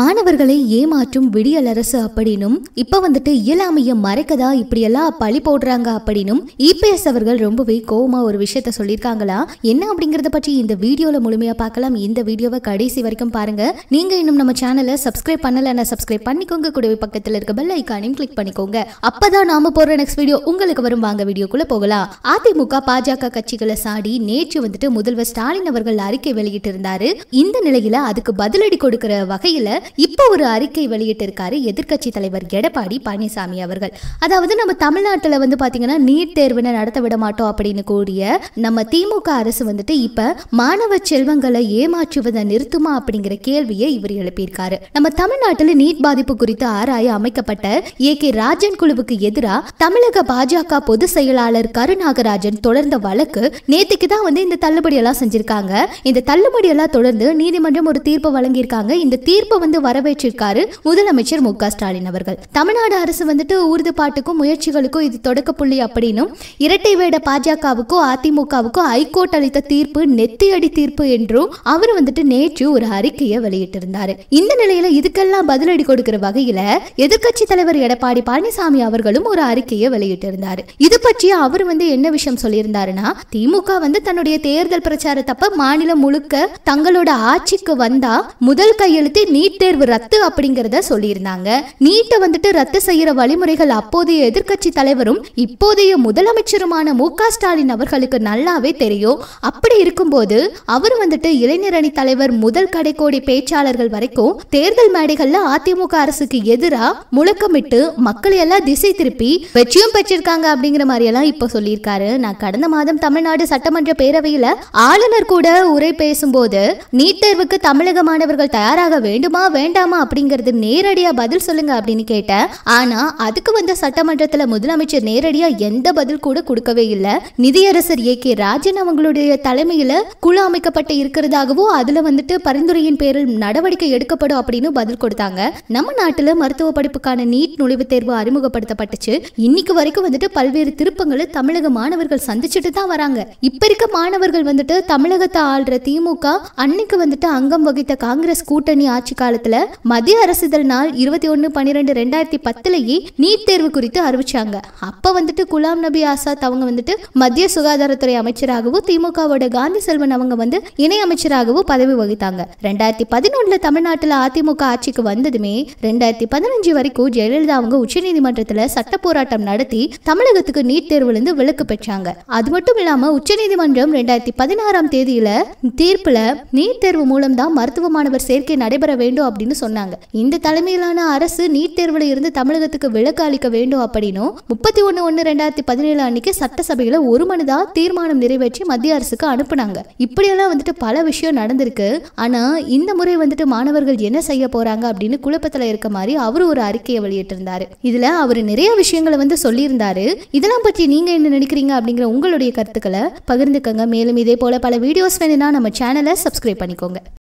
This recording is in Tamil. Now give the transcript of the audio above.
மாணவர்களை ஏமாற்றும் விடியலரசு அப்படின்னும் இப்ப வந்துட்டு இயலாமையை மறைக்கதா இப்படியெல்லாம் பழி போடுறாங்க அப்படின்னும் இபிஎஸ் அவர்கள் ரொம்பவே கோபமா ஒரு விஷயத்த சொல்லியிருக்காங்களா என்ன அப்படிங்கறத பற்றி இந்த வீடியோல முழுமையா பார்க்கலாம் இந்த வீடியோவை கடைசி வரைக்கும் பாருங்க நீங்க இன்னும் நம்ம சேனலை சப்ஸ்கிரைப் பண்ணலன்னா சப்ஸ்கிரைப் பண்ணிக்கோங்க கூடவே பக்கத்தில் இருக்க பெல் ஐக்கானையும் கிளிக் பண்ணிக்கோங்க அப்பதான் நாம போற நெக்ஸ்ட் வீடியோ உங்களுக்கு வரும் வாங்க வீடியோக்குள்ள போகலாம் அதிமுக பாஜக கட்சிகளை சாடி நேற்று வந்துட்டு முதல்வர் ஸ்டாலின் அவர்கள் அறிக்கை இருந்தாரு இந்த நிலையில அதுக்கு பதிலடி கொடுக்கிற வகையில இப்போ ஒரு அறிக்கை வெளியிட்டிருக்காரு எதிர்கட்சி தலைவர் எடப்பாடி பழனிசாமி அவர்கள் அதாவது நம்ம தமிழ்நாட்டில் வந்து பார்த்தீங்கன்னா நீட் தேர்வினை நடத்த விட மாட்டோம் அப்படின்னு கூடிய நம்ம திமுக அரசு வந்துட்டு இப்ப மாணவ செல்வங்களை ஏமாற்றுவதை நிறுத்துமா அப்படிங்கிற கேள்வியை இவர் எழுப்பியிருக்காரு நம்ம தமிழ்நாட்டில் நீட் பாதிப்பு குறித்து ஆராய அமைக்கப்பட்ட ஏ கே ராஜன் குழுவுக்கு எதிராக தமிழக பாஜக பொதுச் செயலாளர் கருநாகராஜன் தொடர்ந்த வழக்கு நேத்துக்கு தான் வந்து இந்த தள்ளுபடி எல்லாம் செஞ்சிருக்காங்க இந்த தள்ளுபடி எல்லாம் தொடர்ந்து நீதிமன்றம் ஒரு தீர்ப்பு வழங்கியிருக்காங்க இந்த தீர்ப்பு வந்து வந்து வரவேற்றிருக்காரு முதலமைச்சர் மு ஸ்டாலின் அவர்கள் தமிழ்நாடு அரசு வந்துட்டு ஊர்து பாட்டுக்கும் முயற்சிகளுக்கும் இது தொடக்க புள்ளி அப்படின்னு இரட்டை வேட பாஜகவுக்கும் அதிமுகவுக்கும் ஹைகோர்ட் அளித்த தீர்ப்பு நெத்தியடி தீர்ப்பு என்றும் அவர் வந்துட்டு நேற்று ஒரு அறிக்கையை வெளியிட்டிருந்தாரு இந்த நிலையில இதுக்கெல்லாம் பதிலடி கொடுக்கிற வகையில எதிர்கட்சி தலைவர் எடப்பாடி பழனிசாமி அவர்களும் ஒரு அறிக்கையை வெளியிட்டிருந்தாரு இது பற்றி அவர் வந்து என்ன விஷயம் சொல்லியிருந்தாருன்னா திமுக வந்து தன்னுடைய தேர்தல் பிரச்சாரத்தப்ப மாநிலம் முழுக்க தங்களோட ஆட்சிக்கு வந்தா முதல் கையெழுத்து நீட் தேர்வு ரத்து அப்படிங்கிறத சொல்லியிருந்தாங்க நீட்டை வந்துட்டு ரத்து செய்யற வழிமுறைகள் அப்போதைய எதிர்கட்சி தலைவரும் இப்போதைய முதலமைச்சருமான மு ஸ்டாலின் அவர்களுக்கு நல்லாவே தெரியும் அப்படி இருக்கும்போது அவர் வந்துட்டு இளைஞர் அணி தலைவர் முதல் கடைக்கோடி பேச்சாளர்கள் வரைக்கும் தேர்தல் மேடைகள்ல அதிமுக அரசுக்கு எதிராக முழக்கமிட்டு மக்களை எல்லாம் திசை திருப்பி வெற்றியும் பெற்றிருக்காங்க அப்படிங்கிற மாதிரி எல்லாம் இப்ப சொல்லியிருக்காரு நான் கடந்த மாதம் தமிழ்நாடு சட்டமன்ற பேரவையில ஆளுநர் கூட உரை பேசும்போது நீட் தேர்வுக்கு தமிழக மாணவர்கள் தயாராக வேண்டுமா வேண்டாமா அப்படிங்கறது நேரடியா பதில் சொல்லுங்க அப்படின்னு கேட்டேன் ஆனா அதுக்கு வந்த சட்டமன்றத்துல முதலமைச்சர் நேரடியா எந்த பதில் கூட கொடுக்கவே இல்லை நிதியரசர் ஏ கே ராஜன் அவங்களுடைய தலைமையில் குழு அமைக்கப்பட்டு இருக்கிறதாகவோ அதுல வந்துட்டு பரிந்துரையின் பேரில் நடவடிக்கை எடுக்கப்படும் அப்படின்னு பதில் கொடுத்தாங்க நம்ம நாட்டுல மருத்துவ படிப்புக்கான நீட் நுழைவுத் தேர்வு அறிமுகப்படுத்தப்பட்டுச்சு இன்னைக்கு வரைக்கும் வந்துட்டு பல்வேறு திருப்பங்களை தமிழக மாணவர்கள் சந்திச்சுட்டு தான் வராங்க இப்ப இருக்க மாணவர்கள் வந்துட்டு தமிழகத்தை ஆள்ற திமுக அன்னைக்கு வந்துட்டு அங்கம் வகித்த காங்கிரஸ் கூட்டணி ஆட்சி காலத்தில் காலத்துல மத்திய அரசிதழ் நாள் இருபத்தி ஒன்னு பன்னிரெண்டு ரெண்டாயிரத்தி பத்துலயே நீட் தேர்வு குறித்து அறிவிச்சாங்க அப்ப வந்துட்டு குலாம் நபி ஆசாத் அவங்க வந்துட்டு மத்திய சுகாதாரத்துறை அமைச்சராகவும் திமுகவோட காந்தி செல்வன் அவங்க வந்து இணை அமைச்சராகவும் பதவி வகித்தாங்க ரெண்டாயிரத்தி பதினொன்னுல தமிழ்நாட்டில் அதிமுக ஆட்சிக்கு வந்ததுமே ரெண்டாயிரத்தி பதினஞ்சு வரைக்கும் ஜெயலலிதா அவங்க உச்சநீதிமன்றத்தில் சட்ட போராட்டம் நடத்தி தமிழகத்துக்கு நீட் தேர்வுல இருந்து விலக்கு பெற்றாங்க அது மட்டும் இல்லாம உச்சநீதிமன்றம் ரெண்டாயிரத்தி பதினாறாம் தேதியில தீர்ப்புல நீட் தேர்வு மூலம் தான் மருத்துவ மாணவர் சேர்க்கை நடைபெற வேண்டும் அப்படின்னு சொன்னாங்க இந்த தலைமையிலான அரசு நீட் தேர்வுல இருந்து தமிழகத்துக்கு விலக்கு அளிக்க வேண்டும் அப்படின்னும் முப்பத்தி ஒன்னு ஒன்னு ரெண்டாயிரத்தி பதினேழு அன்னைக்கு சட்டசபையில் ஒரு மனிதா தீர்மானம் நிறைவேற்றி மத்திய அரசுக்கு அனுப்புனாங்க இப்படியெல்லாம் வந்துட்டு பல விஷயம் நடந்திருக்கு ஆனா இந்த முறை வந்துட்டு மாணவர்கள் என்ன செய்ய போறாங்க அப்படின்னு குழப்பத்தில் இருக்க மாதிரி அவர் ஒரு அறிக்கையை வெளியிட்டிருந்தாரு இதுல அவர் நிறைய விஷயங்களை வந்து சொல்லியிருந்தாரு இதெல்லாம் பற்றி நீங்க என்ன நினைக்கிறீங்க அப்படிங்கிற உங்களுடைய கருத்துக்களை பகிர்ந்துக்கங்க மேலும் இதே போல பல வீடியோஸ் வேணும்னா நம்ம சேனலை சப்ஸ்கிரைப் பண்ணிக்கோங்க